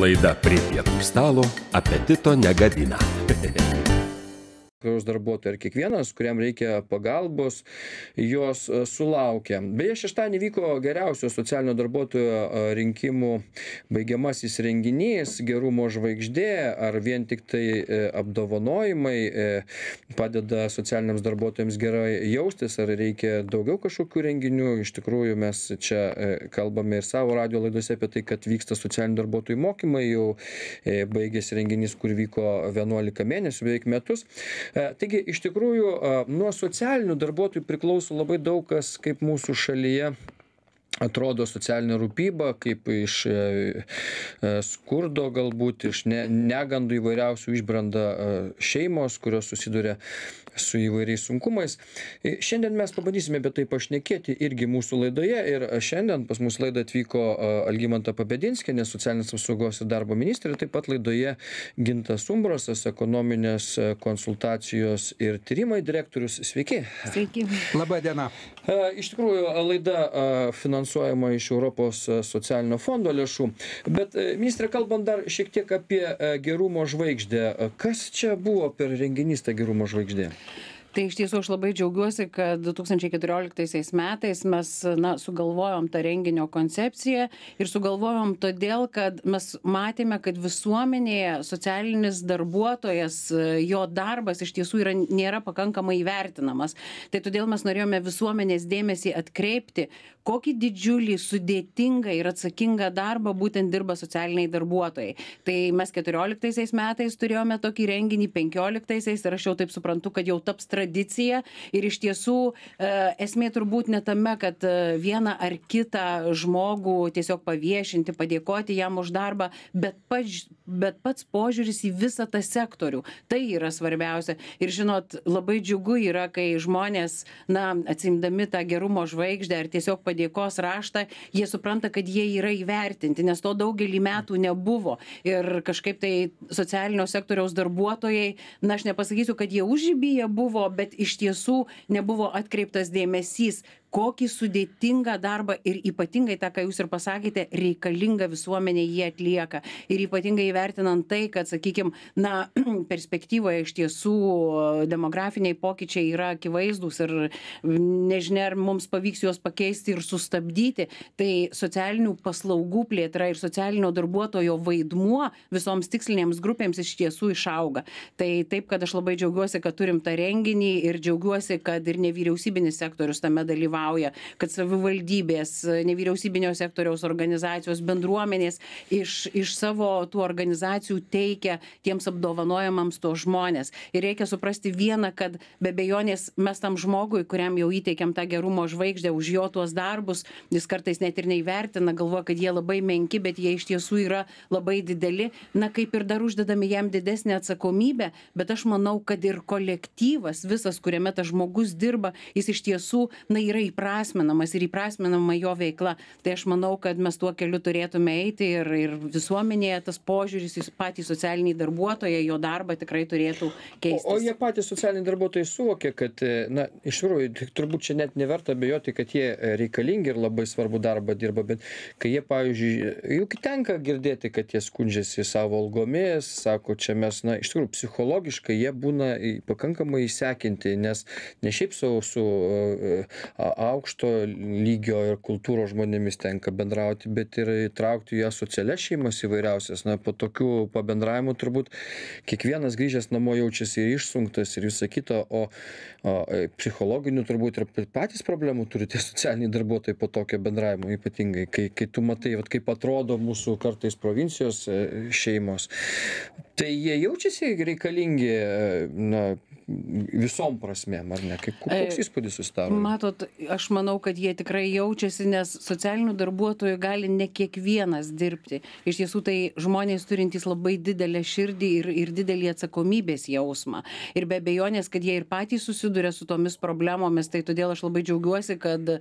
Laida prie pietų stalo apetito negadina. kurios darbuotojai ar kiekvienas, kuriam reikia pagalbos, jos e, sulaukia. Beje, šeštadienį vyko geriausio socialinio darbuotojo e, rinkimų baigiamasis renginys - gerumo žvaigždė, ar vien tik tai e, apdovanojimai padeda socialiniams darbuotojams gerai jaustis, ar reikia daugiau kažkokių renginių. Iš tikrųjų, mes čia kalbame ir savo radio laidose apie tai, kad vyksta socialinių darbuotojų mokymai, jau baigėsi renginys, kur vyko 11 mėnesių, beveik metus. E, taigi, iš tikrųjų, e, nuo socialinių darbuotojų priklauso labai daug kas, kaip mūsų šalyje atrodo socialinė rūpyba, kaip iš e, skurdo galbūt, iš negandų įvairiausių išbranda šeimos, kurios susiduria su įvairiais sunkumais. E, šiandien mes pabandysime apie tai pašnekėti irgi mūsų laidoje. Ir šiandien pas mus laidą atvyko e, Algymanta Pabedinskinė, socialinės apsaugos ir darbo ministrė. Taip pat laidoje Gintas Umbrasas, ekonominės e, konsultacijos ir tyrimai direktorius. Sveiki. Sveiki. Labą dieną. Iš tikrųjų, laida finansuojama iš Europos socialinio fondo lėšų. Bet, ministrė, kalbant dar šiek tiek apie gerumo žvaigždę. Kas čia buvo per renginys ta gerumo žvaigždė? tai iš tiesų aš labai džiaugiuosi kad du tūkstančiai keturioliktaisiais metais mes na sugalvojom tą renginio koncepciją ir sugalvojom todėl kad mes matėme kad visuomenėje socialinis darbuotojas jo darbas iš tiesų yra nėra pakankamai įvertinamas tai todėl mes norėjome visuomenės dėmesį atkreipti kokį didžiulį sudėtingą ir atsakingą darbą būtent dirba socialiniai darbuotojai tai mes keturioliktaisiais metais turėjome tokį renginį penkioliktaisiais ir aš jau taip suprantu kad jau taps tradicija ir iš tiesų e, esmė turbūt ne tame kad e, vieną ar kitą žmogų tiesiog paviešinti padėkoti jam už darbą bet pač bet pats požiūris į visą tą sektorių tai yra svarbiausia ir žinot labai džiugu yra kai žmonės na atsiimdami tą gerumo žvaigždę ar tiesiog padėkos raštą jie supranta kad jie yra įvertinti nes to daugelį metų nebuvo ir kažkaip tai socialinio sektoriaus darbuotojai na aš nepasakysiu kad jie užribyje buvo bet iš tiesų nebuvo atkreiptas dėmesys kokį sudėtingą darbą ir ypatingai tą ką jūs ir pasakėte reikalingą visuomenei jie atlieka ir ypatingai įvertinant tai kad sakykim na perspektyvoje iš tiesų demografiniai pokyčiai yra akivaizdūs ir nežinia ar mums pavyks juos pakeisti ir sustabdyti tai socialinių paslaugų plėtra ir socialinio darbuotojo vaidmuo visoms tikslinėms grupėms iš tiesų išauga tai taip kad aš labai džiaugiuosi kad turim tą renginį ir džiaugiuosi kad ir nevyriausybinis sektorius tame dalyvauja dalyvauja kad savivaldybės nevyriausybinio sektoriaus organizacijos bendruomenės iš iš savo tų organizacijų teikia tiems apdovanojamams tuos žmones ir reikia suprasti viena kad be abejonės mes tam žmogui kuriam jau įteikėm tą gerumo žvaigždę už jo tuos darbus jis kartais net ir neįvertina galvoja kad jie labai menki bet jie iš tiesų yra labai dideli na kaip ir dar uždedame jam didesnę atsakomybę bet aš manau kad ir kolektyvas visas kuriame tas žmogus dirba jis iš tiesų na yra įprasminamas ir įprasminama jo veikla tai aš manau kad mes tuo keliu turėtume eiti ir ir visuomenėje tas požiūris į patį socialinį darbuotoją jo darbą tikrai turėtų keistis o jie patys socialiniai darbuotojai suvokia kad e, na iš tikrųjų turbūt čia net neverta abejoti kad jie e, reikalingi ir labai svarbų darbą dirba bet kai jie pavyzdžiui juk tenka girdėti kad jie skundžiasi savo algomis sako čia mes na iš tikrųjų psichologiškai jie būna pakankamai išsekinti nes ne šiaip sau su e, a aukšto lygio ir kultūros žmonėmis tenka bendrauti, bet ir įtraukti ją socialias šeimas įvairiausias. Na, po tokių pabendravimų turbūt kiekvienas grįžęs namo jaučiasi ir išsunktas ir visą kitą, o, o e, psichologinių turbūt ir patys problemų turi tie socialiniai darbuotojai po tokio bendravimo, ypatingai, kai, kai tu matai, vat, kaip atrodo mūsų kartais provincijos e, šeimos. Tai jie jaučiasi reikalingi e, na, visom prasmėm, ar ne? Kaip, koks įspūdis susidaro? Matot, aš manau, kad jie tikrai jaučiasi, nes socialinių darbuotojų gali ne kiekvienas dirbti. Iš tiesų tai žmonės turintys labai didelę širdį ir, ir didelį atsakomybės jausmą. Ir be abejonės, kad jie ir patys susiduria su tomis problemomis, tai todėl aš labai džiaugiuosi, kad e,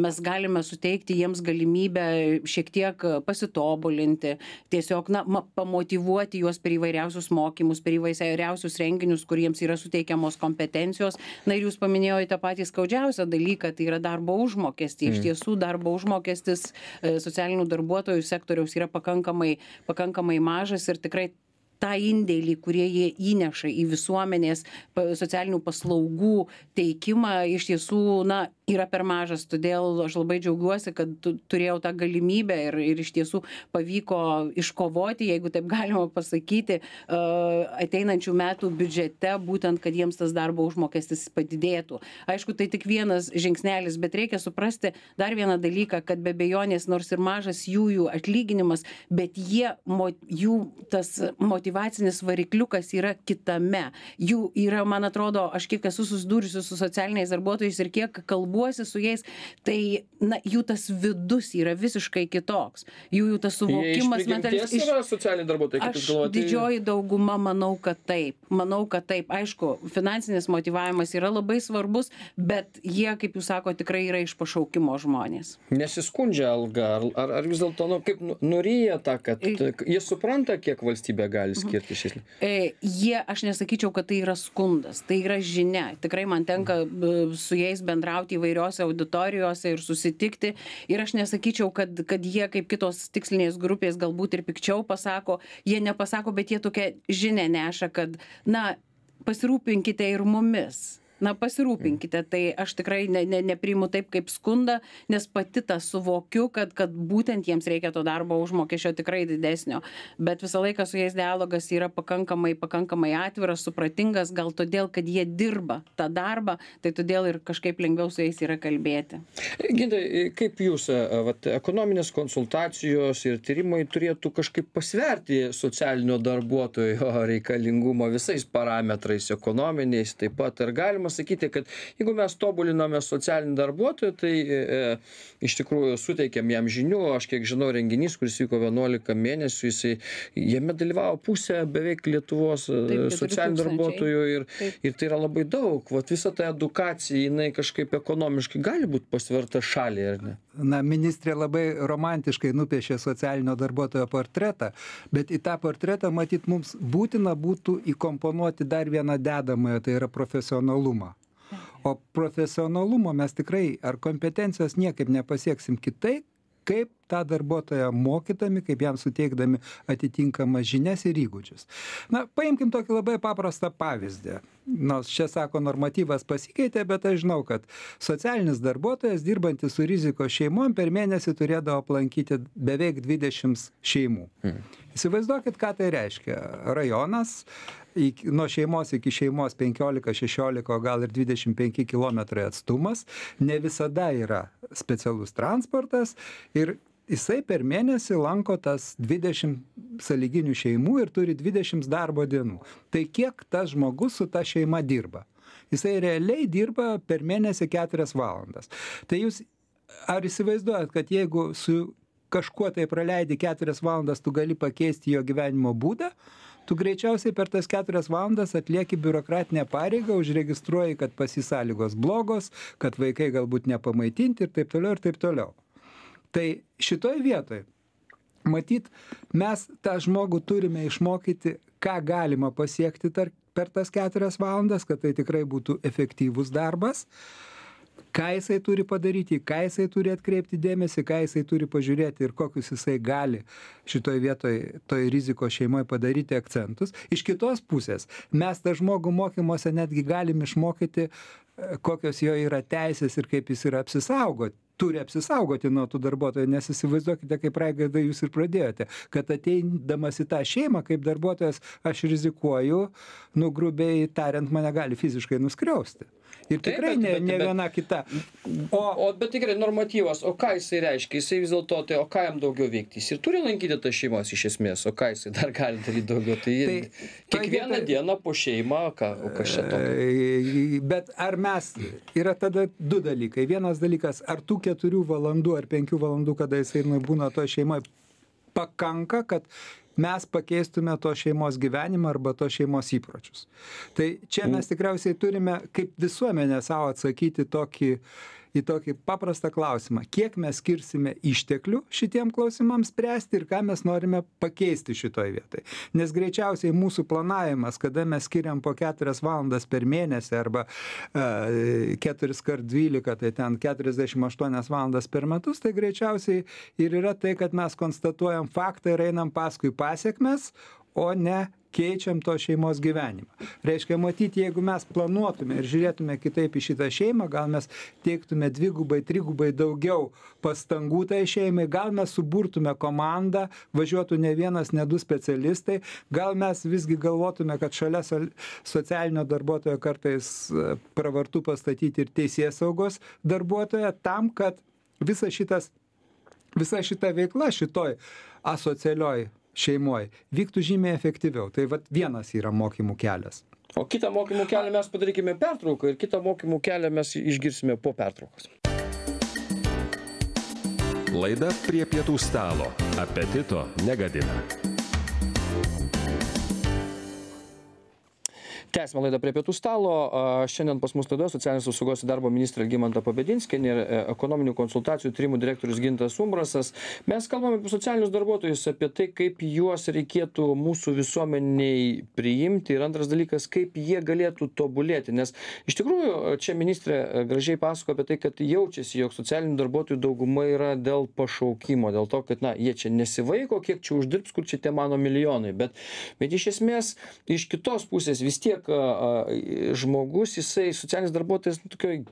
mes galime suteikti jiems galimybę šiek tiek pasitobulinti, tiesiog, na, pamotivuoti juos per įvairiausius mokymus, per įvairiausius renginius, kuriems yra suteikti suteikiamos kompetencijos na ir jūs paminėjote patį skaudžiausią dalyką tai yra darbo užmokestį iš mm. tiesų darbo užmokestis e, socialinių darbuotojų sektoriaus yra pakankamai pakankamai mažas ir tikrai tą indėlį kurie jie įneša į visuomenės pa socialinių paslaugų teikimą iš tiesų na yra per mažas todėl aš labai džiaugiuosi kad tu turėjau tą galimybę ir ir iš tiesų pavyko iškovoti jeigu taip galima pasakyti a ateinančių metų biudžete būtent kad jiems tas darbo užmokestis padidėtų aišku tai tik vienas žingsnelis bet reikia suprasti dar vieną dalyką kad be abejonės nors ir mažas jų jų atlyginimas bet jie mo jų tas motyvacija motyvacinis varikliukas yra kitame jų yra man atrodo aš kiek esu susidūrusi su socialiniais darbuotojais ir kiek kalbuosi su jais tai na jų tas vidus yra visiškai kitoks jų jų tas suvokimas mentalis iš aš didžioji dauguma manau kad taip manau kad taip aišku finansinis motyvavimas yra labai svarbus bet jie kaip jūs sakot tikrai yra iš pašaukimo žmonės nesiskundžia alga ar ar ar vis dėlto nu kaip nu, nuryja tą kad jie supranta kiek valstybė gali išsiskirti mhm. iš esmės? E, jie, aš nesakyčiau, kad tai yra skundas, tai yra žinia. Tikrai man tenka e, su jais bendrauti įvairiose auditorijose ir susitikti. Ir aš nesakyčiau, kad, kad jie, kaip kitos tikslinės grupės, galbūt ir pikčiau pasako, jie nepasako, bet jie tokia žinia neša, kad, na, pasirūpinkite ir mumis na pasirūpinkite tai aš tikrai ne ne nepriimu taip kaip skundą nes pati tą suvokiu kad kad būtent jiems reikia to darbo užmokesčio tikrai didesnio bet visą laiką su jais dialogas yra pakankamai pakankamai atviras supratingas gal todėl kad jie dirba tą darbą tai todėl ir kažkaip lengviau su jais yra kalbėti gidai kaip jūs e, vat ekonominės konsultacijos ir tyrimai turėtų kažkaip pasverti socialinio darbuotojo reikalingumą visais parametrais ekonominiais taip pat ar galima pasakyti, kad jeigu mes tobuliname socialinį darbuotoją, tai e, e, iš tikrųjų suteikėm jam žinių, aš kiek žinau, renginys, kuris vyko 11 mėnesių, jisai, jame dalyvavo pusė beveik Lietuvos e, Taip, socialinių darbuotojų ir, Taip. ir tai yra labai daug. Vat visa ta edukacija, jinai kažkaip ekonomiškai gali būti pasverta šaliai, ar ne? Na, ministrė labai romantiškai nupiešė socialinio darbuotojo portretą, bet į tą portretą matyt mums būtina būtų įkomponuoti dar vieną dedamąją, tai yra profesionalumą o profesionalumo mes tikrai ar kompetencijos niekaip nepasieksim kitaip kaip tą darbuotoją mokydami, kaip jam suteikdami atitinkamas žinias ir įgūdžius. Na, paimkim tokį labai paprastą pavyzdį. Nors čia sako, normatyvas pasikeitė, bet aš žinau, kad socialinis darbuotojas, dirbantis su riziko šeimom, per mėnesį turėdavo aplankyti beveik 20 šeimų. Hmm. Įsivaizduokit, ką tai reiškia. Rajonas, iki nuo šeimos iki šeimos penkiolika šešiolika o gal ir dvidešim penki kilometrai atstumas ne visada yra specialus transportas ir jisai per mėnesį lanko tas dvidešim sąlyginių šeimų ir turi dvidešims darbo dienų tai kiek tas žmogus su ta šeima dirba jisai realiai dirba per mėnesį keturias valandas tai jūs ar įsivaizduojat kad jeigu su kažkuo tai praleidi keturias valandas tu gali pakeisti jo gyvenimo būdą tu greičiausiai per tas keturias valandas atlieki biurokratinę pareigą užregistruoji kad pas jį sąlygos blogos kad vaikai galbūt nepamaitinti ir taip toliau ir taip toliau tai šitoj vietoj matyt mes tą žmogų turime išmokyti ką galima pasiekti tar per tas keturias valandas kad tai tikrai būtų efektyvus darbas ką jisai turi padaryti į ką jisai turi atkreipti dėmesį ką jisai turi pažiūrėti ir kokius jisai gali šitoj vietoj toj rizikos šeimoj padaryti akcentus iš kitos pusės mes tą žmogų mokymuose netgi galim išmokyti e, kokios jo yra teisės ir kaip jis yra apsisaugot turi apsisaugoti nuo tų darbuotojų nes įsivaizduokite kaip raigardai jūs ir pradėjote kad ateidamas į tą šeimą kaip darbuotojas aš rizikuoju nu grubiai tariant mane gali fiziškai nuskriausti Ir tikrai taip, bet, bet, ne, ne bet, viena kita. O, o bet tikrai normatyvas, o ką jisai reiškia? Jisai vis dėlto, tai o ką jam daugiau veikti? Jis ir turi lankyti tas šeimas iš esmės, o ką jisai dar gali daryti daugiau? Tai, tai kiekvieną tai, dieną po šeimą, o ką, o kas čia tokio? Bet ar mes, yra tada du dalykai. Vienas dalykas, ar tų keturių valandų ar penkių valandų, kada jisai būna to šeimoje, pakanka, kad mes pakeistume tos šeimos gyvenimą arba tos šeimos įpročius. Tai čia mes tikriausiai turime kaip visuomenė savo atsakyti tokį į tokį paprastą klausimą kiek mes skirsime išteklių šitiem klausimams spręsti ir ką mes norime pakeisti šitoj vietoj nes greičiausiai mūsų planavimas kada mes skiriam po keturias valandas per mėnesį arba keturiskart dvylika tai ten keturiasdešim aštuonias valandas per metus tai greičiausiai ir yra tai kad mes konstatuojam faktą ir einam paskui pasekmes o ne keičiam tos šeimos gyvenimą reiškia matyt jeigu mes planuotume ir žiūrėtume kitaip į šitą šeimą gal mes teiktume dvigubai trigubai daugiau pastangų tai šeimai gal mes suburtume komandą važiuotų ne vienas ne du specialistai gal mes visgi galvotume kad šalia sol socialinio darbuotojo kartais e, pravartu pastatyti ir teisėsaugos darbuotoją tam kad visas šitas visa šita veikla šitoj asocialioj šeimoj vyktų žymiai efektyviau tai vat vienas yra mokymų kelias o kitą mokymų kelią mes padarykime pertrauką ir kitą mokymų kelią mes išgirsime po pertraukos laida prie pietų stalo apetito negadina tęsiame laidą prie pietų stalo šiandien pas mus laidoje socialinės apsaugos ir darbo ministrė algimanta pabedinskienė ir e, ekonominių konsultacijų tyrimų direktorius gintas umbrasas mes kalbam apie socialinius darbuotojus apie tai kaip juos reikėtų mūsų visuomenėj priimti ir antras dalykas kaip jie galėtų tobulėti nes iš tikrųjų čia ministrė gražiai pasakojo apie tai kad jaučiasi jog socialinių darbuotojų dauguma yra dėl pašaukimo dėl to kad na jie čia nesivaiko kiek čia uždirbs kur čia tie mano milijonai bet bet iš esmės iš kitos pusės vis tiek tiek žmogus, jisai socialinis darbuotojas nu, tokioj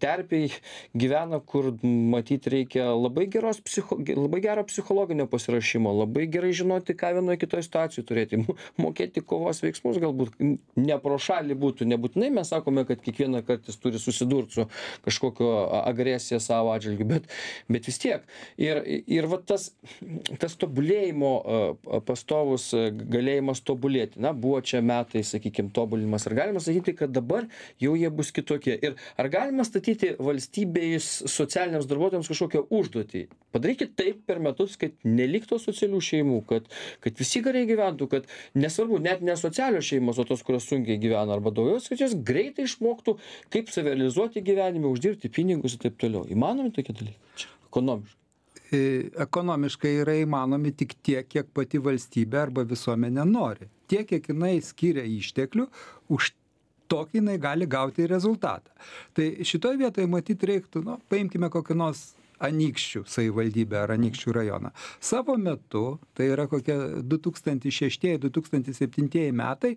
terpiai gyvena, kur matyti reikia labai, psicho, labai gero psichologinio pasirašymo, labai gerai žinoti, ką vienoje kitoje situacijoje turėti, mokėti kovos veiksmus galbūt ne pro šalį būtų, nebūtinai mes sakome, kad kiekvieną kartą jis turi susidurti su kažkokio agresija savo atžvilgiu, bet, bet vis tiek. Ir, ir va tas, tas tobulėjimo pastovus galėjimas tobulėti, na, buvo čia metai, sakykime, tobulėjimo tobulinimas ar galima sakyti kad dabar jau jie bus kitokie ir ar galima statyti valstybės socialiniams darbuotojams kažkokią užduotį padarykit taip per metus kad neliktų asocialių šeimų kad kad visi gerai gyventų kad nesvarbu net ne asocialios šeimos o tos kurios sunkiai gyvena arba daugiausiai kad jos greitai išmoktų kaip save realizuoti gyvenime uždirbti pinigus ir taip toliau įmanomi tokie dalykai čia ekonomiškai e, ekonomiškai yra įmanomi tik tiek, kiek pati valstybė arba visuomenė nori tiek kiek jinai skiria išteklių už tokį jinai gali gauti rezultatą tai šitoj vietoj matyt reiktų nu paimkime kokį nors anykščių savivaldybę ar anykščių rajoną savo metu tai yra kokie du tūkstantis šeštieji du tūkstantis septintieji metai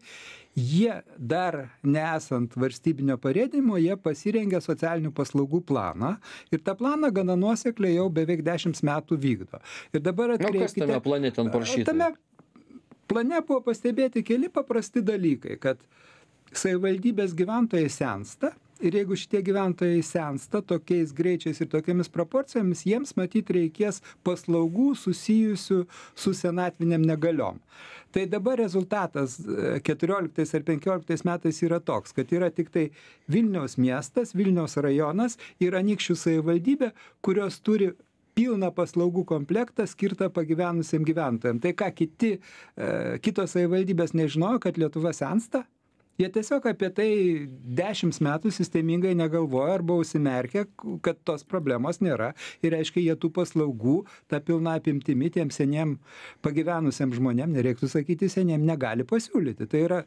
jie dar nesant valstybinio parėdimo jie pasirengė socialinių paslaugų planą ir tą planą gana nuosekliai jau beveik dešims metų vykdo ir dabar nu, atkreipkite plane ten parašyta tame plane buvo pastebėti keli paprasti dalykai kad savivaldybės gyventojai sensta ir jeigu šitie gyventojai sensta tokiais greičiais ir tokiomis proporcijomis jiems matyt reikės paslaugų susijusių su senatvinėm negaliom tai dabar rezultatas e, keturioliktais ar penkioliktais metais yra toks kad yra tiktai vilniaus miestas vilniaus rajonas ir anykščių savivaldybė kurios turi pilną paslaugų komplektą skirtą pagyvenusiem gyventojam. Tai ką kiti, e, kitos savivaldybės nežinojo, kad Lietuva sensta? Jie tiesiog apie tai dešimt metų sistemingai negalvoja arba užsimerkia, kad tos problemos nėra. Ir reiškia, jie tų paslaugų, tą pilną apimtimi tiem seniem pagyvenusiem žmonėm, nereiktų sakyti seniem, negali pasiūlyti. Tai yra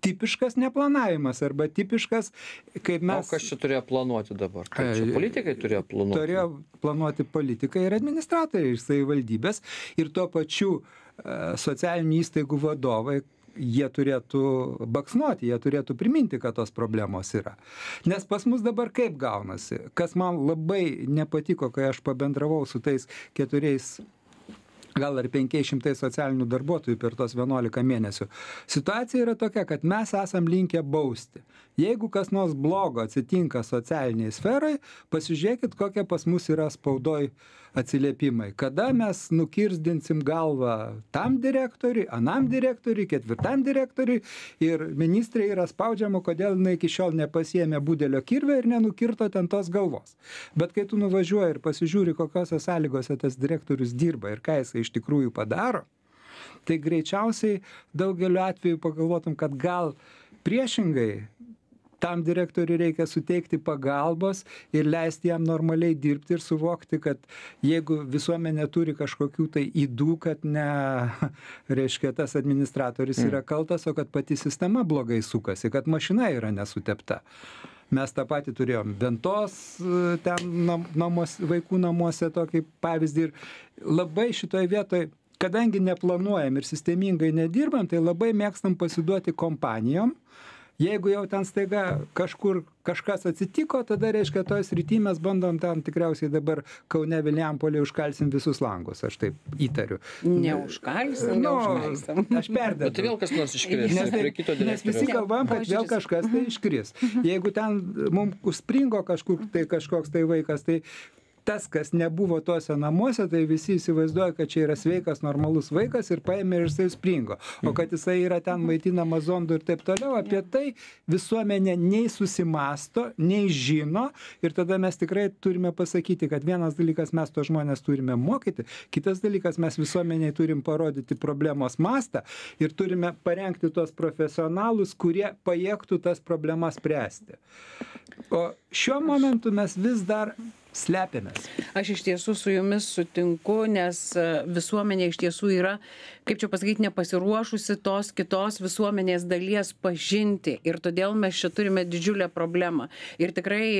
tipiškas neplanavimas arba tipiškas kaip mes o kas čia turėjo planuoti dabar kaip čia politikai turėjo planuoti turėjo planuoti politikai ir administratoriai ir savivaldybės ir tuo pačiu e, socialinių įstaigų vadovai jie turėtų baksnoti, jie turėtų priminti, kad tos problemos yra. Nes pas mus dabar kaip gaunasi, kas man labai nepatiko, kai aš pabendravau su tais keturiais gal ir penkiais šimtais socialinių darbuotojų per tuos vienuolika mėnesių situacija yra tokia kad mes esam linkę bausti jeigu kas nors blogo atsitinka socialinėj sferoj pasižiūrėkit kokie pas mus yra spaudoj atsiliepimai kada mes nukirsdinsim galvą tam direktoriui anam direktoriui ketvirtam direktoriui ir ministrė yra spaudžiama kodėl jinai iki šiol nepasiėmė budelio kirvio ir nenukirto ten tos galvos bet kai tu nuvažiuoji ir pasižiūri kokiose sąlygose tas direktorius dirba ir ką jisai iš tikrųjų padaro tai greičiausiai daugeliu atvejų pagalvotum kad gal priešingai tam direktoriui reikia suteikti pagalbos ir leisti jam normaliai dirbti ir suvokti, kad jeigu visuomenė turi kažkokių tai įdų, kad ne, reiškia, tas administratorius yra mm. kaltas, o kad pati sistema blogai sukasi, kad mašina yra nesutepta. Mes tą patį turėjom Ventos e, ten namuose, vaikų namuose tokį pavyzdį ir labai šitoje vietoje, kadangi neplanuojam ir sistemingai nedirbam, tai labai mėgstam pasiduoti kompanijom, mm jeigu jau ten staiga kažkur kažkas atsitiko tada reiškia toj srity mes bandom ten tikriausiai dabar kaune vilijampolėj užkalsim visus langus aš taip įtariu neužkalsim nu, neužkalsim aš perdedu tai vėl kas nors iškris nes prie kito nes visi galvojam kad vėl kažkas tai iškris mhm. jeigu ten mum užspringo kažkur tai kažkoks tai vaikas tai tas kas nebuvo tuose namuose tai visi įsivaizduoja kad čia yra sveikas normalus vaikas ir paėmė ir jisai springo o kad jisai yra ten maitinamas zondų ir taip toliau apie tai visuomenė nei susimąsto nei žino ir tada mes tikrai turime pasakyti kad vienas dalykas mes tuos žmones turime mokyti kitas dalykas mes visuomenei turim parodyti problemos mastą ir turime parengti tuos profesionalus kurie pajėgtų tas problemas spręsti o šiuo momentu mes vis dar slepiamės. Aš iš tiesų su jumis sutinku, nes e, visuomenė iš tiesų yra, kaip čia pasakyti, nepasiruošusi tos kitos visuomenės dalies pažinti. Ir todėl mes čia turime didžiulę problemą. Ir tikrai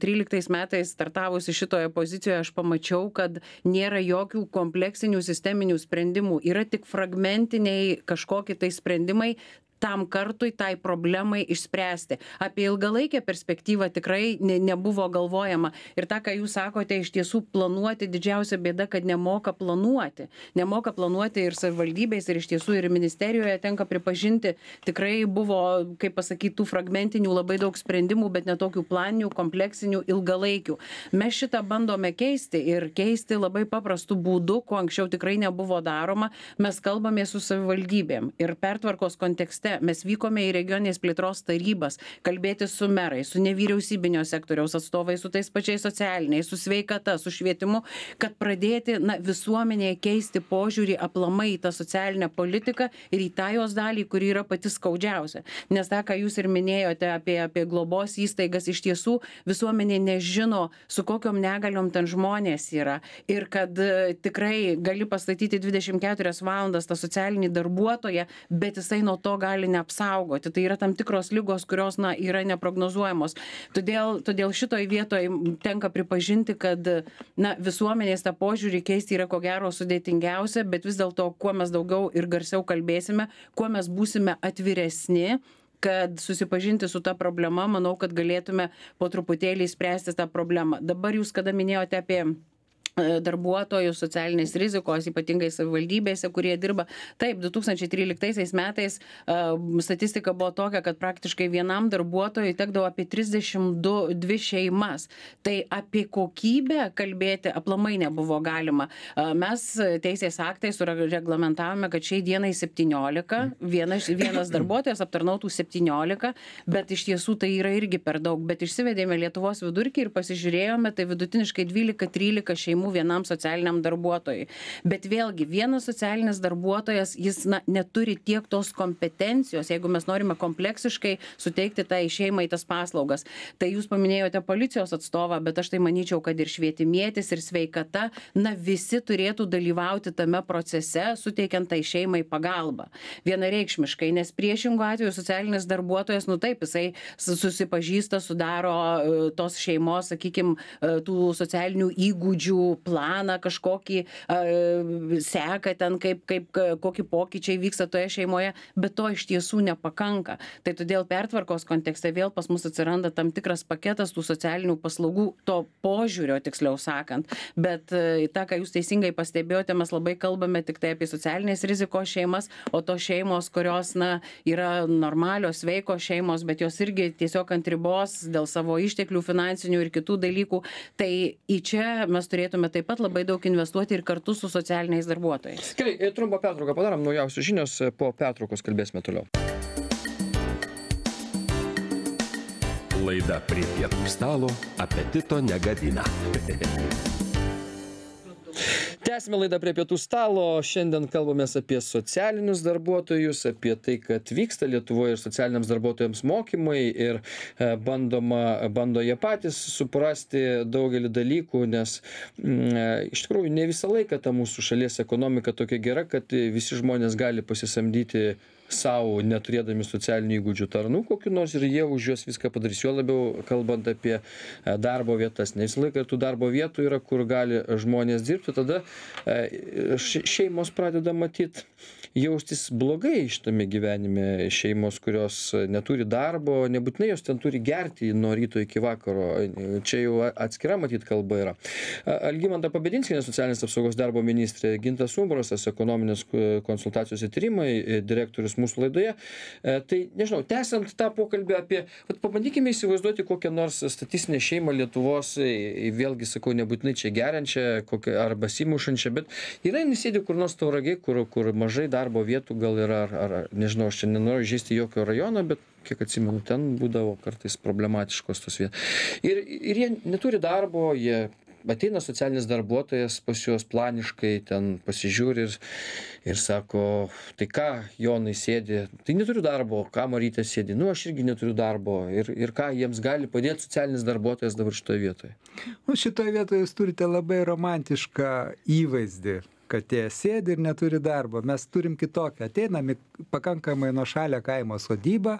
13 e, metais startavusi šitoje pozicijoje aš pamačiau, kad nėra jokių kompleksinių sisteminių sprendimų. Yra tik fragmentiniai kažkokie tai sprendimai tam kartui tai problemai išspręsti apie ilgalaikę perspektyvą tikrai ne nebuvo galvojama ir tą ką jūs sakote iš tiesų planuoti didžiausia bėda kad nemoka planuoti nemoka planuoti ir savivaldybės ir iš tiesų ir ministerijoje tenka pripažinti tikrai buvo kaip pasakyt tų fragmentinių labai daug sprendimų bet ne tokių planinių kompleksinių ilgalaikių mes šitą bandome keisti ir keisti labai paprastu būdu ko anksčiau tikrai nebuvo daroma mes kalbamės su savivaldybėm ir pertvarkos kontekste mieste mes vykome į regioninės plėtros tarybas kalbėtis su merais su nevyriausybinio sektoriaus atstovais su tais pačiais socialiniais su sveikata su švietimu kad pradėti na visuomenėje keisti požiūrį aplamai į tą socialinę politiką ir į tą jos dalį kuri yra pati skaudžiausia nes tą ką jūs ir minėjote apie apie globos įstaigas iš tiesų visuomenė nežino su kokiom negaliom ten žmonės yra ir kad e, tikrai gali pastatyti dvidešim keturias valandas tą socialinį darbuotoją bet jisai nuo to gali gali neapsaugoti tai yra tam tikros ligos kurios na yra neprognozuojamos todėl todėl šitoj vietoj tenka pripažinti kad na visuomenės tą požiūrį keisti yra ko gero sudėtingiausia bet vis dėlto kuo mes daugiau ir garsiau kalbėsime kuo mes būsime atviresni kad susipažinti su ta problema manau kad galėtume po truputėlį spręsti tą problemą dabar jūs kada minėjote apie darbuotojų socialinės rizikos, ypatingai savivaldybėse, kurie dirba. Taip, 2013 metais statistika buvo tokia, kad praktiškai vienam darbuotojui tekdavo apie 32 šeimas. Tai apie kokybę kalbėti aplamai nebuvo galima. Mes teisės aktais reglamentavome, kad šiai dienai 17, vienas, vienas darbuotojas aptarnautų 17, bet iš tiesų tai yra irgi per daug. Bet išsivedėme Lietuvos vidurkį ir pasižiūrėjome, tai vidutiniškai 12-13 šeimų dienų vienam socialiniam darbuotojui bet vėlgi vienas socialinis darbuotojas jis na neturi tiek tos kompetencijos jeigu mes norime kompleksiškai suteikti tai šeimai tas paslaugas tai jūs paminėjote policijos atstovą bet aš tai manyčiau kad ir švietimietis ir sveikata na visi turėtų dalyvauti tame procese suteikiant tai šeimai pagalbą vienareikšmiškai nes priešingu atveju socialinis darbuotojas nu taip jisai susipažįsta sudaro e, tos šeimos sakykim e, tų socialinių įgūdžių planą kažkokį a, seka ten, kaip, kaip kokie pokyčiai vyksta toje šeimoje, bet to iš tiesų nepakanka. Tai todėl pertvarkos kontekste vėl pas mus atsiranda tam tikras paketas tų socialinių paslaugų, to požiūrio tiksliau sakant. Bet e, į tą, ką jūs teisingai pastebėjote, mes labai kalbame tik tai apie socialinės rizikos šeimas, o tos šeimos, kurios na, yra normalios, sveikos šeimos, bet jos irgi tiesiog ant ribos dėl savo išteklių finansinių ir kitų dalykų, tai į čia mes turėtume turėtume taip pat labai daug investuoti ir kartu su socialiniais darbuotojais. Gerai, e, trumpą pertrauką padarom, naujausios žinios, e, po pertraukos kalbėsime toliau. Laida prie pietų stalo apetito negadina. tęsiame laidą prie pietų stalo šiandien kalbamės apie socialinius darbuotojus apie tai kad vyksta lietuvoje ir socialiniams darbuotojams mokymai ir e, bandoma bando jie patys suprasti daugelį dalykų nes mm, e, iš tikrųjų ne visą laiką ta mūsų šalies ekonomika tokia gera kad visi žmonės gali pasisamdyti sau neturėdami socialinių įgūdžių tarnų kokių nors ir jie už juos viską padarys juo labiau kalbant apie e, darbo vietas ne visą laiką tų darbo vietų yra kur gali žmonės dirbti tada e, šeimos pradeda matyt jaustis blogai šitame gyvenime šeimos kurios neturi darbo nebūtinai jos ten turi gerti nuo ryto iki vakaro čia jau atskira matyt kalba yra algimanta pabedinskienė socialinės apsaugos darbo ministrė gintas umbrasas ekonominės e, konsultacijos ir tyrimai direktorius mūsų laidoje. E, tai nežinau, tęsiant tą pokalbį apie, vat, pabandykime įsivaizduoti kokią nors statistinę šeimą Lietuvos, e, e, vėlgi sakau, nebūtinai čia geriančią kokią, arba simušančią, bet yra nesėdi kur nors tauragiai, kur, kur mažai darbo vietų gal yra, ar, ar nežinau, aš čia nenoriu žaisti jokio rajono, bet kiek atsimenu, ten būdavo kartais problematiškos tos vietos. Ir, ir jie neturi darbo, jie ateina socialinis darbuotojas pas juos planiškai ten pasižiūri ir, ir sako, tai ką Jonai sėdi, tai neturiu darbo, ką Marytė sėdi, nu aš irgi neturiu darbo ir, ir ką jiems gali padėti socialinis darbuotojas dabar šitoje vietoje. Nu, šitoje vietoje jūs turite labai romantišką įvaizdį kad jie sėdi ir neturi darbo. Mes turim kitokią. Ateinam į pakankamai nuošalę kaimo sodybą,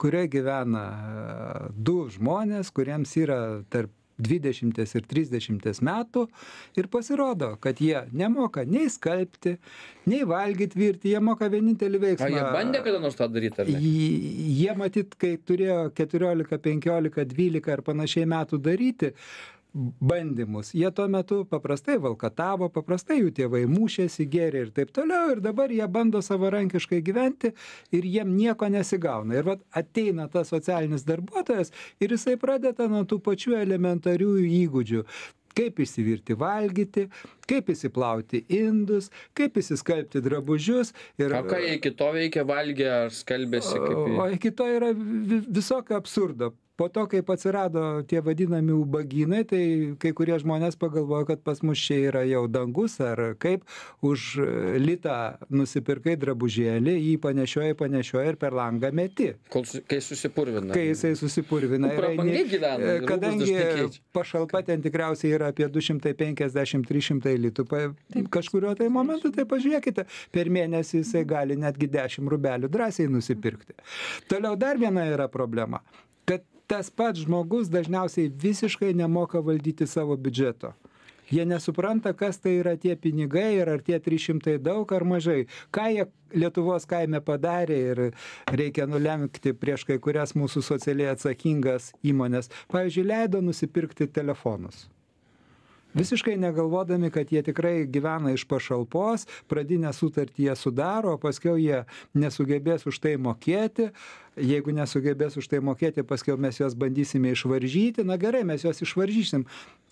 kurioje gyvena e, du žmonės, kuriems yra tarp dvidešimties ir trisdešimties metų ir pasirodo, kad jie nemoka nei skalbti, nei valgyti virti, jie moka vienintelį veiksmą. Ar jie bandė kada nors tą daryti? Jie matyt, kai turėjo 14, 15, 12 ir panašiai metų daryti, bandymus jie tuo metu paprastai valkatavo paprastai jų tėvai mušėsi gėrė ir taip toliau ir dabar jie bando savarankiškai gyventi ir jiem nieko nesigauna ir vat ateina tas socialinis darbuotojas ir jisai pradeda nuo tų pačių elementariųjų įgūdžių kaip išsivirti valgyti, kaip įsiplauti indus, kaip įsiskalbti drabužius. Ir, o ką jie iki to veikia, valgė ar skalbėsi? Kaip... O, o iki to yra visokio absurdo po to kaip atsirado tie vadinami ubagynai tai kai kurie žmonės pagalvojo kad pas mus čia yra jau dangus ar kaip už e, litą nusipirkai drabužėlį jį panešioji panešioji ir per langą meti kol su kai susipurvina kai jisai susipurvina nu, ir eini kadangi pašalpa ten tikriausiai yra apie du šimtai penkiasdešim trys šimtai litų pa kažkuriuo tai momentu tai pažiūrėkite per mėnesį jisai gali netgi dešim rubelių drąsiai nusipirkti toliau dar viena yra problema kad tas pats žmogus dažniausiai visiškai nemoka valdyti savo biudžeto jie nesupranta kas tai yra tie pinigai ir ar tie trys šimtai daug ar mažai ką jie lietuvos kaime padarė ir reikia nulenkti prieš kai kurias mūsų socialiai atsakingas įmones pavyzdžiui leido nusipirkti telefonus visiškai negalvodami kad jie tikrai gyvena iš pašalpos pradinę sutartį jie sudaro o paskiau jie nesugebės už tai mokėti jeigu nesugebės už tai mokėti paskiau mes juos bandysime išvaržyti na gerai mes juos išvaržysim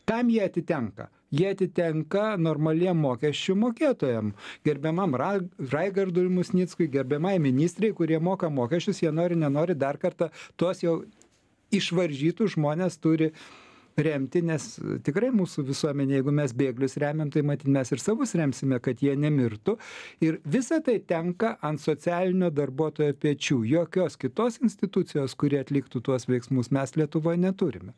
kam jie atitenka jie atitenka normaliem mokesčių mokėtojam gerbiamam ra raigardui musnickui gerbiamai ministrei kurie moka mokesčius jie nori nenori dar kartą tuos jau išvaržytus žmones turi remti nes tikrai mūsų visuomenė jeigu mes bėglius remiam tai matyt mes ir savus remsime kad jie nemirtų ir visa tai tenka ant socialinio darbuotojo pečių jokios kitos institucijos kuri atliktų tuos veiksmus mes lietuvoj neturime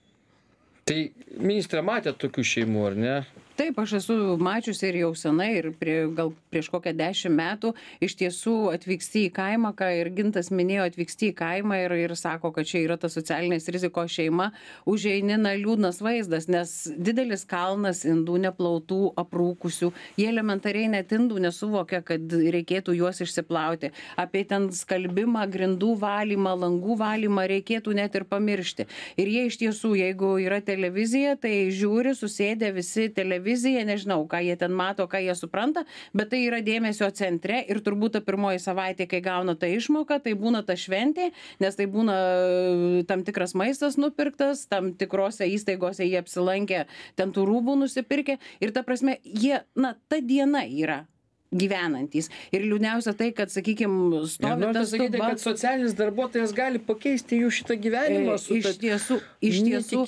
tai ministre matėt tokių šeimų ar ne taip aš esu mačiusi ir jau senai ir prie gal prieš kokią dešim metų iš tiesų atvyksti į kaimą ką ir gintas minėjo atvyksti į kaimą ir ir sako kad čia yra ta socialinės rizikos šeima užeini na liūdnas vaizdas nes didelis kalnas indų neplautų aprūkusių jie elementariai net indų nesuvokia kad reikėtų juos išsiplauti apie ten skalbimą grindų valymą langų valymą reikėtų net ir pamiršti ir jie iš tiesų jeigu yra televizija tai žiūri susėdę visi televi televiziją nežinau ką jie ten mato ką jie supranta bet tai yra dėmesio centre ir turbūt ta pirmoji savaitė kai gauna tą išmoką tai būna ta šventė nes tai būna e, tam tikras maistas nupirktas tam tikrose įstaigose jie apsilankę ten tų rūbų nusipirkę ir ta prasme jie na ta diena yra gyvenantys. Ir liūdniausia tai, kad, sakykime, stovi tas sakyti, kad socialinis darbuotojas gali pakeisti jų šitą gyvenimą. E, su, iš tiesų, iš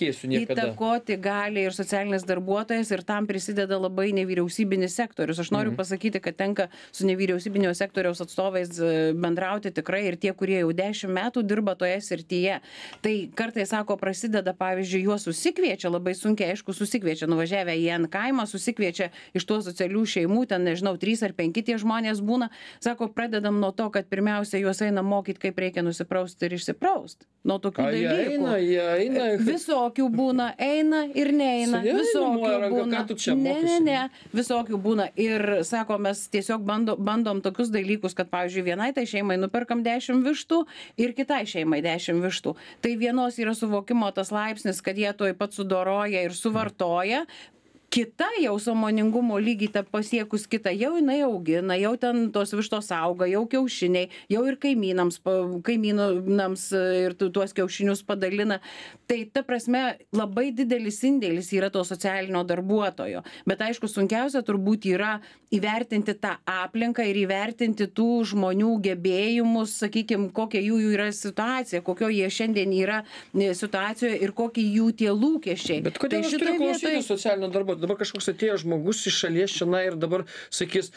tiesų įtakoti gali ir socialinis darbuotojas ir tam prisideda labai nevyriausybinis sektorius. Aš noriu mhm. pasakyti, kad tenka su nevyriausybinio sektoriaus atstovais e, bendrauti tikrai ir tie, kurie jau dešimt metų dirba toje srityje. Tai kartais, sako, prasideda, pavyzdžiui, juos susikviečia, labai sunkiai, aišku, susikviečia, nuvažiavę į N kaimą, susikviečia iš tų socialių šeimų, ten, nežinau, trys ar penki tie žmonės būna sako pradedam nuo to kad pirmiausia juos einam mokyt kaip reikia nusipraust ir išsipraust nuo tokių A, dalykų jie eina, jie eina. E, visokių būna eina ir neina jie visokių eina, būna ranka, ne ne ne visokių būna ir sako mes tiesiog bando, bandom tokius dalykus kad pavyzdžiui vienai tai šeimai nuperkam dešimt vištų ir kitai šeimai dešimt vištų tai vienos yra suvokimo tas laipsnis kad jie tuoj pat sudoroja ir suvartoja kita jau sąmoningumo lygį ten pasiekus kitą jau jinai augina jau ten tos vištos auga jau kiaušiniai jau ir kaimynams pa kaimynams e, ir tu tuos kiaušinius padalina tai ta prasme labai didelis indėlis yra to socialinio darbuotojo bet aišku sunkiausia turbūt yra įvertinti tą aplinką ir įvertinti tų žmonių gebėjimus sakykim kokia jų yra situacija kokioj jie šiandien yra e, situacijoj ir kokie jų tie lūkesčiai bet kodėl aš tai turiu klausytis socialinio darbuotojo dabar kažkoks atėjo žmogus iš šalies čionai ir dabar sakys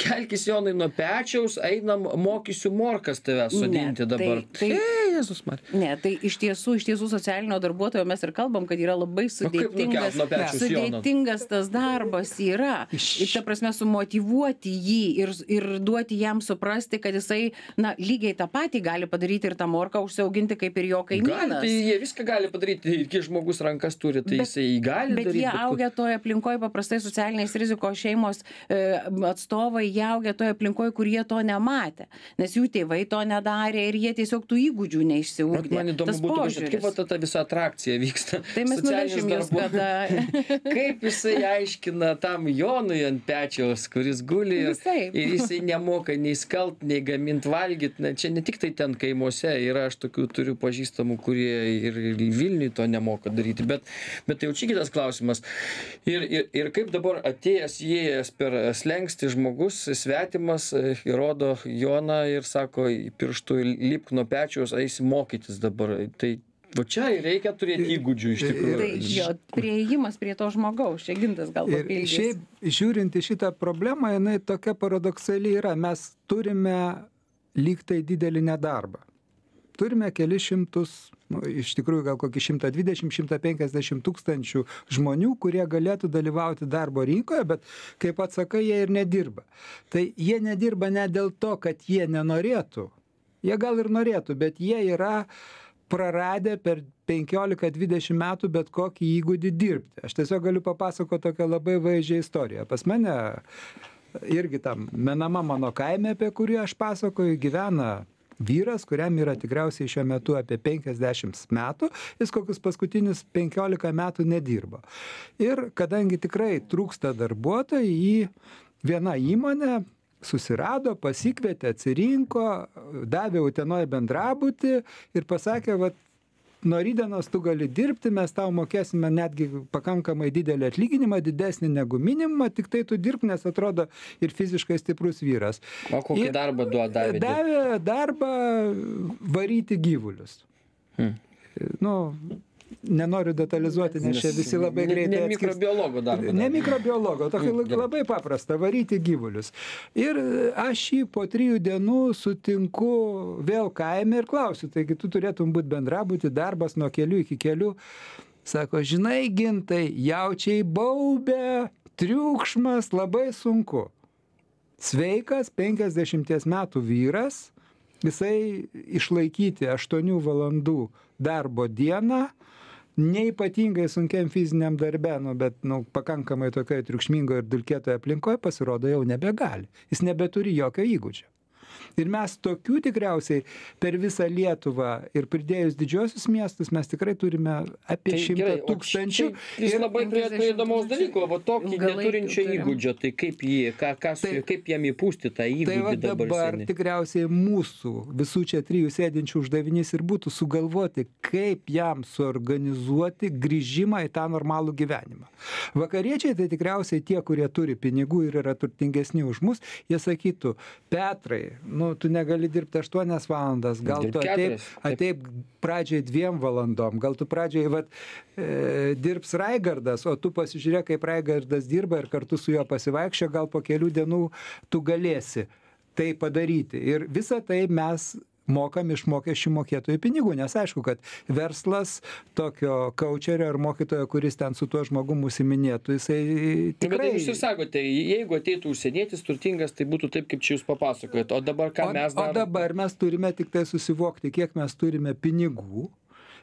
kelkis jonai nuo pečiaus einam mokysiu morkas tave sodinti tai dabar tai jėzus man ne tai iš tiesų iš tiesų socialinio darbuotojo mes ir kalbam kad yra labai nu, sudėtingas sudėtingas tas darbas yra ir ta prasme sumotyvuoti jį ir ir duoti jam suprasti kad jisai na lygiai tą patį gali padaryti ir tą morką užsiauginti kaip ir jo kaimynas gali, tai jie viską gali padaryti kai žmogus rankas turi tai bet, jisai gali bet daryti, jie bet augę toje aplinkoj paprastai socialinės rizikos šeimos e, atstovai jaugia toje aplinkoje, kur jie to nematė, nes jų tėvai to nedarė ir jie tiesiog tų įgūdžių neišsiugdė. Man įdomu Tas būtų, pažiūrės. kaip ta, ta visa atrakcija vyksta. Tai mes nuvešim jūs kada. kaip jisai aiškina tam Jonui ant pečiaus, kuris guli ir, Visai. ir jisai nemoka nei skalt, nei gaminti valgyti. Na, čia ne tik tai ten kaimuose yra, aš tokių turiu pažįstamų, kurie ir Vilniui to nemoka daryti, bet, bet tai jau čia kitas klausimas. Ir ir ir ir kaip dabar atėjęs įėjęs per slenkstį žmogus svetimas rodo joną ir sako pirštu lipk nuo pečiaus eisi mokytis dabar tai va čia ir reikia turėt įgūdžių iš tikrųjų tai jo priėjimas prie to žmogaus čia gintas gal papildys šiaip žiūrint į šitą problemą jinai tokia paradoksali yra mes turime lyg tai didelį nedarbą turime kelis šimtus nu iš tikrųjų gal kokį šimtą dvidešim šimtą penkiasdešim tūkstančių žmonių kurie galėtų dalyvauti darbo rinkoje bet kaip pats sakai jie ir nedirba tai jie nedirba ne dėl to kad jie nenorėtų jie gal ir norėtų bet jie yra praradę per penkiolika dvidešim metų bet kokį įgūdį dirbti aš tiesiog galiu papasakot tokią labai vaizdžią istoriją pas mane irgi tam menama mano kaime apie kurį aš pasakoju gyvena vyras kuriam yra tikriausiai šiuo metu apie 50 metų, jis kokius paskutinius 15 metų nedirbo. Ir kadangi tikrai trūksta darbuotojų, į vieną įmonę susirado, pasikvietė, atsirinko, davė Utenoje bendrabutį ir pasakė, kad nuo rytdienos tu gali dirbti mes tau mokėsime netgi pakankamai didelį atlyginimą didesnį negu minimumą tiktai tu dirbk nes atrodo ir fiziškai stiprus vyras o kokį darbą duo davė davė darbą varyti gyvulius hm. nu nenoriu detalizuoti, nes čia visi labai greitai. Ne, ne mikrobiologo darbas. Ne mikrobiologo, tokia mm, labai paprasta - varyti gyvulius. Ir e, aš jį po trijų dienų sutinku vėl kaime ir klausiu, taigi tu turėtum būti bendrabūti, darbas nuo kelių iki kelių. Sako, žinai, gintai, jaučiai baubė, triukšmas, labai sunku. Sveikas 50 metų vyras Jisai išlaikyti 8 valandų darbo dieną, neipatingai sunkiam fiziniam darbę, nu, bet nu, pakankamai tokioje triukšmingoje ir dulkėtoje aplinkoje pasirodo jau nebegali. Jis nebeturi jokio įgūdžio ir mes tokių tikriausiai per visą lietuvą ir pridėjus didžiuosius miestus mes tikrai turime apie tai šimtą tūkstančių ir labai prie įdomaus dalyko va tokį neturinčio įgūdžio tai kaip jį ką ką su tai kaip jam įpūsti tą tai įgūdį dabar dabar tikriausiai mūsų visų čia trijų sėdinčių uždavinys ir būtų sugalvoti kaip jam suorganizuoti grįžimą į tą normalų gyvenimą vakariečiai tai tikriausiai tie kurie turi pinigų ir yra turtingesni už mus jie sakytų petrai nu tu negali dirbti aštuonias valandas gal tu ateik ateik pradžiai dviem valandom gal tu pradžiai vat e, dirbs raigardas o tu pasižiūrėk kaip raigardas dirba ir kartu su juo pasivaikščio gal po kelių dienų tu galėsi tai padaryti ir visa tai mes mokam iš mokesčių mokėtojų pinigų nes aišku kad verslas tokio kaučerio ar mokytojo kuris ten su tuo žmogum užsiiminėtų jisai tai tikrai jūs ir sakote jeigu ateitų užsienietis turtingas tai būtų taip kaip čia jūs papasakojot o dabar ką mes darom o dabar mes turime tiktai susivokti kiek mes turime pinigų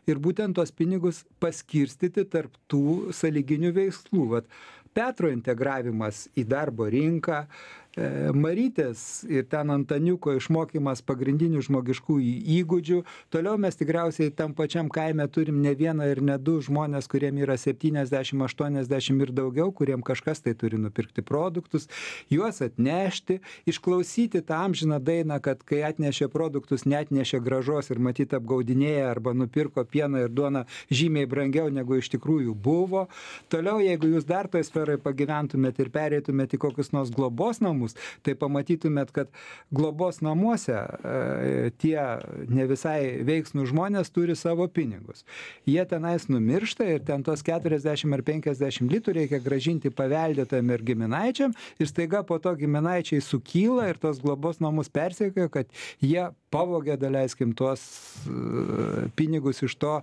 ir būtent tuos pinigus paskirstyti tarp tų sąlyginių veislų vat petro integravimas į darbo rinką E, Marytės ir ten Antaniuko išmokymas pagrindinių žmogiškųjų įgūdžių. Toliau mes tikriausiai tam pačiam kaime turim ne vieną ir ne du žmonės, kuriem yra 70, 80 ir daugiau, kuriem kažkas tai turi nupirkti produktus, juos atnešti, išklausyti tą amžiną dainą, kad kai atnešė produktus, net nešė gražos ir matyt apgaudinėja arba nupirko pieną ir duoną žymiai brangiau negu iš tikrųjų buvo. Toliau, jeigu jūs dar toje sferoje pagyventumėte ir perėtumėte į kokius nors globos namus, namus, tai pamatytumėt, kad globos namuose e, tie ne visai veiksnų žmonės turi savo pinigus. Jie tenais numiršta ir ten tos 40 ar 50 litų reikia gražinti paveldėtam ir giminaičiam ir staiga po to giminaičiai sukyla ir tos globos namus persekioja, kad jie pavogė, daleiskim, tuos e, pinigus iš to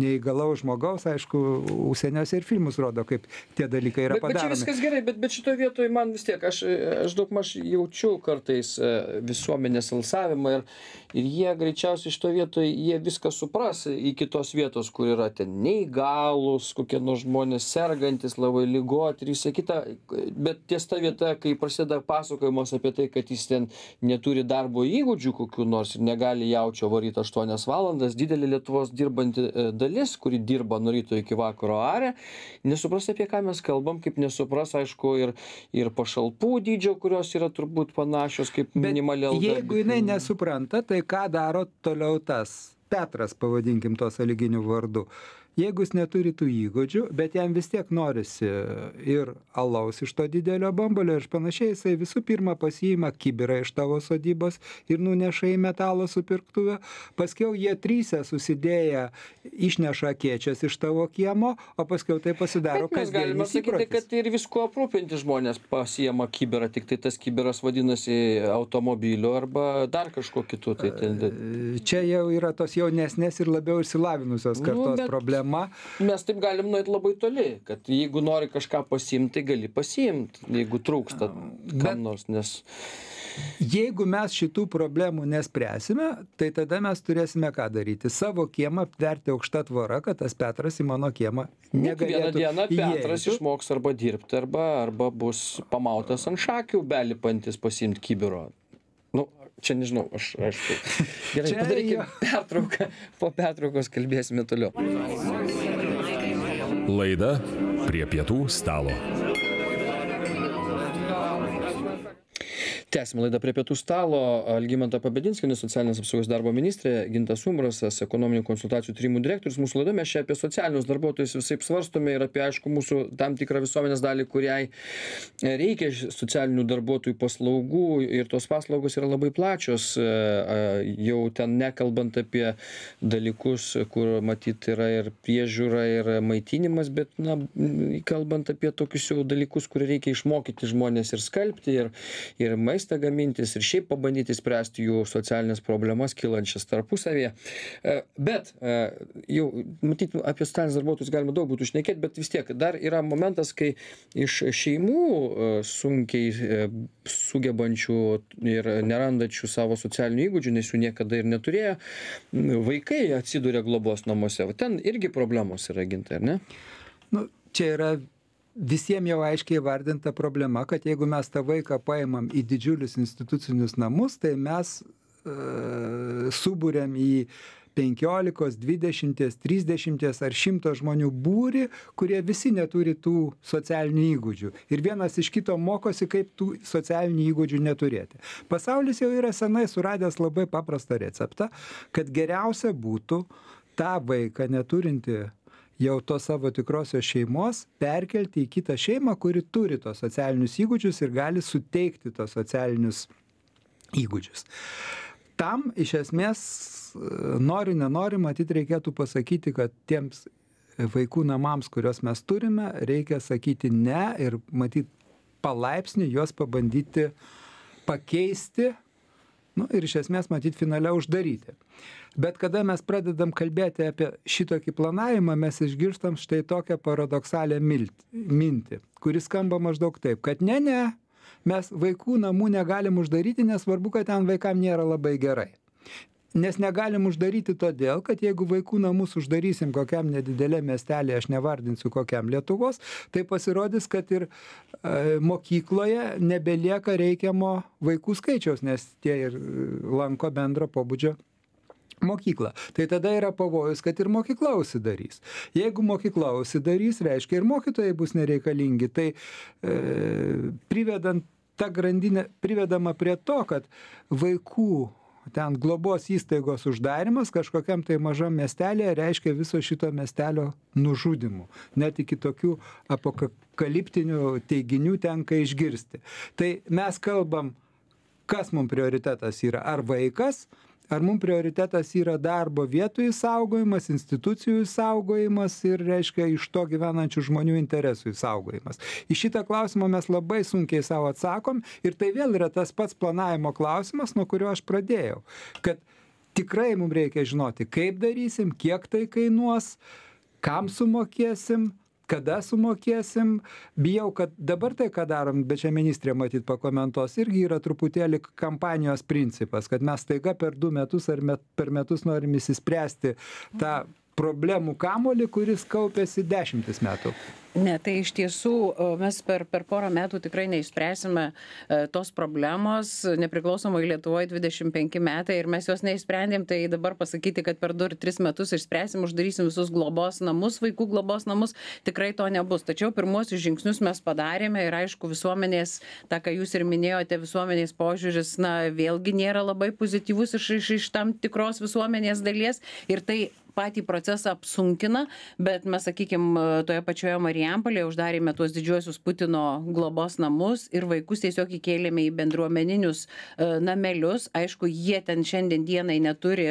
neįgalaus žmogaus, aišku, užsieniuose ir filmus rodo, kaip tie dalykai yra bet, padaromi. Bet čia viskas gerai, bet, bet šitoje vietoje man vis tiek, aš, aš daug maž jaučiu kartais e, visuomenės alsavimą ir, ir jie greičiausiai šitoj vietoj jie viską supras iki tos vietos kur yra ten neįgalūs kokie nors žmonės sergantys labai ligoti ir visa kita bet ties ta vieta kai prasideda pasakojimas apie tai kad jis ten neturi darbo įgūdžių kokių nors ir negali jaučio varyt aštuonias valandas didelė lietuvos dirbanti e, dalis kuri dirba nuo ryto iki vakaro aria nesupras apie ką mes kalbam kaip nesupras aišku ir ir pašalpų dydžio kurios yra turbūt panašios kaip minimali alga jeigu jinai nu. nesupranta tai ką daro toliau tas petras pavadinkim tuo sąlyginiu vardu jeigu jis neturi tų įgūdžių bet jam vis tiek norisi ir alaus iš to didelio bambalio ir panašiai jisai visų pirma pasiima kibirą iš tavo sodybos ir nuneša į metalo supirktuvę paskiau jie trise susidėję išneša akėčias iš tavo kiemo o paskiau tai pasidaro kas galima sakyti kad ir viskuo aprūpinti žmonės pasiima kibirą tiktai tas kibiras vadinasi automobiliu arba dar kažkuo kitu tai ten čia jau yra tos jaunesnės ir labiau išsilavinusios kartos nu, problema problema mes taip galim nueit labai toli kad jeigu nori kažką pasiimt tai gali pasiimt jeigu trūksta kam nors nes jeigu mes šitų problemų nespręsime tai tada mes turėsime ką daryti savo kiemą aptverti aukšta tvora kad tas petras į mano kiemą negalėtų vieną dieną petras įeiti. išmoks arba dirbti arba arba bus pamautas ant šakių belipantis pasiimt kibiro čia nežinau aš aišku gerai čia padarykim jo. pertrauką po pertraukos kalbėsime toliau laida prie pietų stalo tęsiam laidą prie pietų stalo algimanta pabedinskienė socialinės apsaugos darbo ministrė gintas umbrasas ekonominių konsultacijų tyrimų direktorius mūsų laidoj mes čia apie socialinius darbuotojus visaip svarstome ir apie aišku mūsų tam tikrą visuomenės dalį kuriai reikia socialinių darbuotojų paslaugų ir tos paslaugos yra labai plačios jau ten nekalbant apie dalykus kur matyt yra ir priežiūra ir maitinimas bet na kalbant apie tokius jau dalykus kur reikia išmokyti žmones ir skalbti ir ir maistą maistą gamintis ir šiaip pabandyti spręsti jų socialines problemas kylančias tarpusavyje. E, bet e, jau, matyt, apie socialinius darbuotojus galima daug būtų šnekėti, bet vis tiek dar yra momentas, kai iš šeimų e, sunkiai sugebančių ir nerandačių savo socialinių įgūdžių, nes jų niekada ir neturėjo, vaikai atsiduria globos namuose. O ten irgi problemos yra gintai, ar ne? Nu, čia yra visiem jau aiškiai įvardinta problema, kad jeigu mes tą vaiką paimam į didžiulius institucinius namus, tai mes e, subūrėm į 15, 20, 30 ar 100 žmonių būri, kurie visi neturi tų socialinių įgūdžių. Ir vienas iš kito mokosi, kaip tų socialinių įgūdžių neturėti. Pasaulis jau yra senai suradęs labai paprastą receptą, kad geriausia būtų tą vaiką neturinti jau tos savo tikrosios šeimos perkelti į kitą šeimą, kuri turi tos socialinius įgūdžius ir gali suteikti tos socialinius įgūdžius. Tam iš esmės nori, nenori, matyt, reikėtų pasakyti, kad tiems vaikų namams, kuriuos mes turime, reikia sakyti ne ir matyt palaipsniui juos pabandyti pakeisti nu, ir iš esmės matyti finale uždaryti. Bet kada mes pradedam kalbėti apie šitokį planavimą, mes išgirstam štai tokią paradoksalią mintį, kuris skamba maždaug taip, kad ne, ne, mes vaikų namų negalim uždaryti, nes svarbu, kad ten vaikam nėra labai gerai nes negalim uždaryti todėl kad jeigu vaikų namus uždarysim kokiam nedideliam miestely aš nevardinsiu kokiam lietuvos tai pasirodys kad ir e, mokykloje nebelieka reikiamo vaikų skaičiaus nes tie ir e, lanko bendro pobūdžio mokyklą. Tai tada yra pavojus, kad ir mokykla užsidarys. Jeigu mokykla užsidarys, reiškia ir mokytojai bus nereikalingi. Tai e, privedant tą grandinę, privedama prie to, kad vaikų ten globos įstaigos uždarymas kažkokiam tai mažam miestelyje reiškia viso šito miestelio nužudymu net iki tokių apokaliptinių teiginių tenka išgirsti tai mes kalbam kas mum prioritetas yra ar vaikas ar mum prioritetas yra darbo vietų išsaugojimas institucijų išsaugojimas ir reiškia iš to gyvenančių žmonių interesų išsaugojimas į šitą klausimą mes labai sunkiai sau atsakom ir tai vėl yra tas pats planavimo klausimas nuo kurio aš pradėjau kad tikrai mum reikia žinoti kaip darysim kiek tai kainuos kam sumokėsim kada sumokėsim bijau kad dabar tai ką darom bet čia ministrė matyt pakomentuos irgi yra truputėlį kampanijos principas kad mes staiga per du metus ar met per metus norim išsispręsti tą problemų kamuolį, kuris kaupėsi dešimtis metų. Ne, tai iš tiesų mes per, per porą metų tikrai neišspręsime e, tos problemos. Nepriklausomai Lietuvoje 25 metai ir mes jos neišsprendėm, tai dabar pasakyti, kad per 2-3 metus išspręsim, uždarysim visus globos namus, vaikų globos namus, tikrai to nebus. Tačiau pirmosius žingsnius mes padarėme ir aišku, visuomenės, tą ką jūs ir minėjote, visuomenės požiūris, na, vėlgi nėra labai pozityvus iš, iš, iš tam tikros visuomenės dalies ir tai patį procesą apsunkina bet mes sakykim toje pačioje marijampolėje uždarėme tuos didžiuosius putino globos namus ir vaikus tiesiog įkėlėme į bendruomeninius e, namelius aišku jie ten šiandien dienai neturi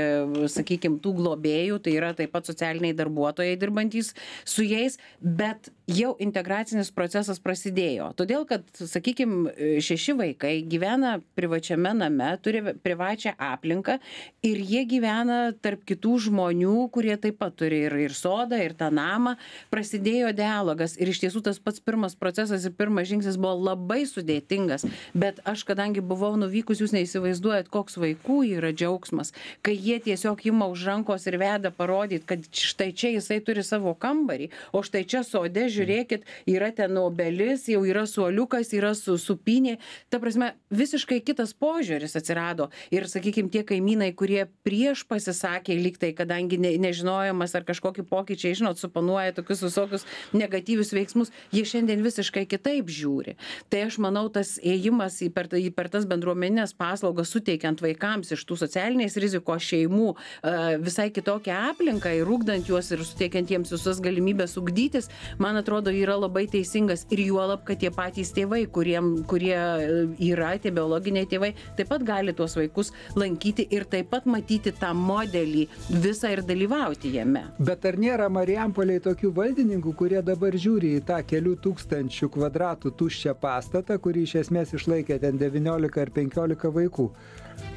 sakykim tų globėjų tai yra taip pat socialiniai darbuotojai dirbantys su jais bet jau integracinis procesas prasidėjo todėl kad sakykim šeši vaikai gyvena privačiame name turi privačią aplinką ir jie gyvena tarp kitų žmonių kurie taip pat turi ir ir sodą ir tą namą prasidėjo dialogas ir iš tiesų tas pats pirmas procesas ir pirmas žingsnis buvo labai sudėtingas bet aš kadangi buvau nuvykus jūs neįsivaizduojat koks vaikų yra džiaugsmas kai jie tiesiog ima už rankos ir veda parodyt kad štai čia jisai turi savo kambarį o štai čia sode žiūrėkit yra ten obelis jau yra suoliukas yra su supynė ta prasme visiškai kitas požiūris atsirado ir sakykim tie kaimynai kurie prieš pasisakė lyg tai kadangi ne nežinojimas ar kažkokie pokyčiai žinot suponuoja tokius visokius negatyvius veiksmus jie šiandien visiškai kitaip žiūri tai aš manau tas ėjimas į per tai per tas bendruomenines paslaugas suteikiant vaikams iš tų socialinės rizikos šeimų a visai kitokią aplinką ir ugdant juos ir suteikiant jiems visas galimybes ugdytis man atrodo yra labai teisingas ir juolab kad tie patys tėvai kuriem kurie e, yra tie biologiniai tėvai taip pat gali tuos vaikus lankyti ir taip pat matyti tą modelį visą ir dalyvauti jame bet ar nėra marijampolėj tokių valdininkų kurie dabar žiūri į tą kelių tūkstančių kvadratų tuščią pastatą kurį iš esmės išlaikė ten devyniolika ar penkiolika vaikų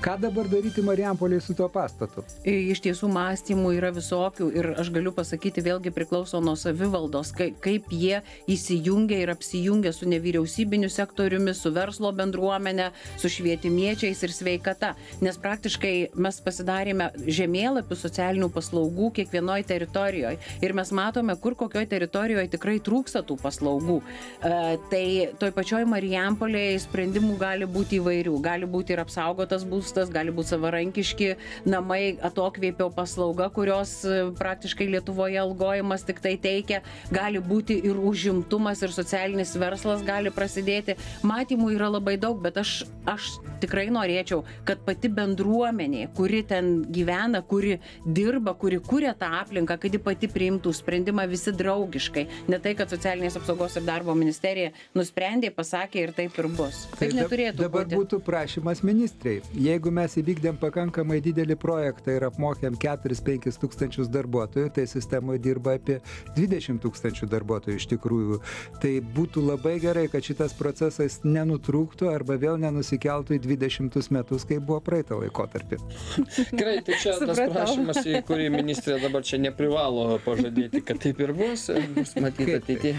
Ką dabar daryti Marijampoliai su tuo pastatu? E, iš tiesų mąstymų yra visokių ir aš galiu pasakyti, vėlgi priklauso nuo savivaldos, kaip jie įsijungia ir apsijungia su nevyriausybiniu sektoriumi, su verslo bendruomenė, su švietimiečiais ir sveikata. Nes praktiškai mes pasidarėme žemėlapių socialinių paslaugų kiekvienoje teritorijoje ir mes matome, kur kokioje teritorijoje tikrai trūksta tų paslaugų. E, tai toj pačioj Marijampoliai sprendimų gali būti įvairių, gali būti ir apsaugotas būstas gali būt savarankiški namai atokvėpio paslauga kurios e, praktiškai lietuvoje algojimas tiktai teikia gali būti ir užimtumas ir socialinis verslas gali prasidėti matymų yra labai daug bet aš aš tikrai norėčiau kad pati bendruomenė kuri ten gyvena kuri dirba kuri kuria tą aplinką kad ji pati priimtų sprendimą visi draugiškai ne tai kad socialinės apsaugos ir darbo ministerija nusprendė pasakė ir taip ir bus taip neturėtų dabar būti. būtų prašymas ministrei jeigu mes įvykdėm pakankamai didelį projektą ir apmokėm keturis penkis tūkstančius darbuotojų tai sistemoj dirba apie dvidešim tūkstančių darbuotojų iš tikrųjų tai būtų labai gerai kad šitas procesas nenutrūktų arba vėl nenusikeltų į dvidešimtus metus kaip buvo praeitą laikotarpį gerai tai čia tas prašymas į kurį ministrė dabar čia neprivalo pažadėti kad taip ir bus bus matyt ateity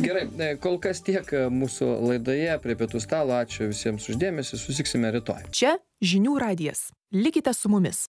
gerai e, kol kas tiek mūsų laidoje prie pietų stalo ačiū visiems už dėmesį susitiksime rytoj čia žinių radijas likite su mumis